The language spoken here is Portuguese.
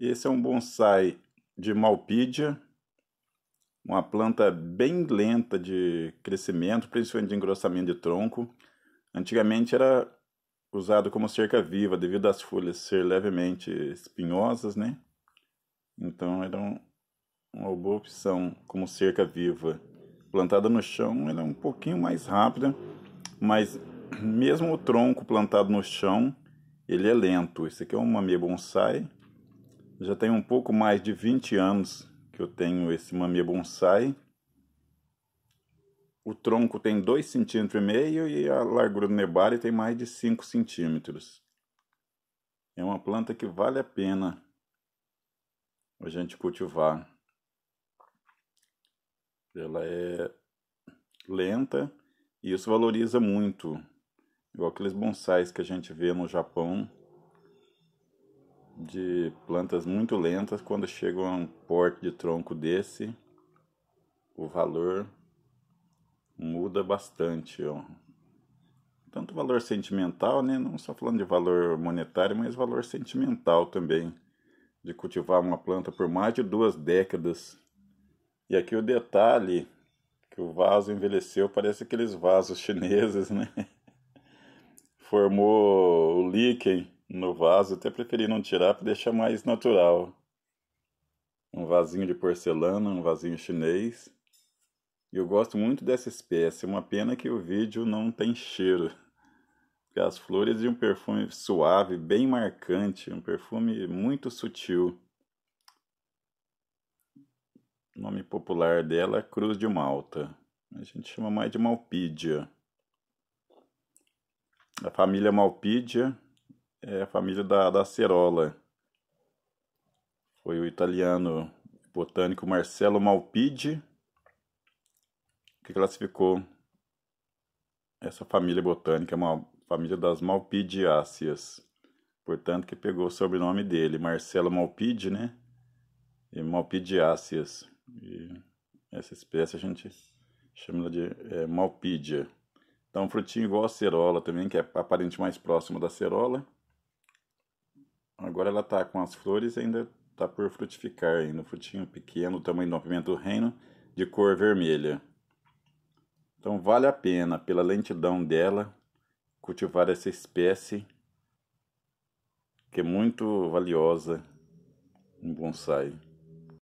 Esse é um bonsai de malpídia, uma planta bem lenta de crescimento, principalmente de engrossamento de tronco. Antigamente era usado como cerca viva devido às folhas ser levemente espinhosas, né? Então era um, uma boa opção como cerca viva. Plantada no chão, ela é um pouquinho mais rápida, mas mesmo o tronco plantado no chão, ele é lento. Esse aqui é um mame bonsai já tem um pouco mais de 20 anos que eu tenho esse Mamia Bonsai. O tronco tem 2,5 cm e a largura do nebari tem mais de 5 centímetros. É uma planta que vale a pena a gente cultivar. Ela é lenta e isso valoriza muito. Igual aqueles bonsais que a gente vê no Japão, de plantas muito lentas, quando chegam a um porte de tronco desse, o valor muda bastante. Ó. Tanto valor sentimental, né? não só falando de valor monetário, mas valor sentimental também. De cultivar uma planta por mais de duas décadas. E aqui o detalhe que o vaso envelheceu, parece aqueles vasos chineses, né? Formou o líquen no vaso, até preferi não tirar para deixar mais natural. Um vasinho de porcelana, um vasinho chinês. E eu gosto muito dessa espécie, uma pena que o vídeo não tem cheiro. Porque as flores de um perfume suave, bem marcante, um perfume muito sutil. O nome popular dela é Cruz de Malta. A gente chama mais de Malpídia. A família Malpídia é a família da, da acerola. Foi o italiano botânico Marcelo Malpighi que classificou essa família botânica, uma família das Malpighiáceas, Portanto, que pegou o sobrenome dele, Marcelo Malpighi, né? E Malpigiáceas. E essa espécie a gente chama de é, Malpidia. Então, um frutinho igual a cerola também, que é aparente mais próximo da cerola. Agora ela está com as flores ainda está por frutificar, ainda frutinho pequeno, tamanho do pimenta do reino, de cor vermelha. Então vale a pena, pela lentidão dela, cultivar essa espécie que é muito valiosa em bonsai.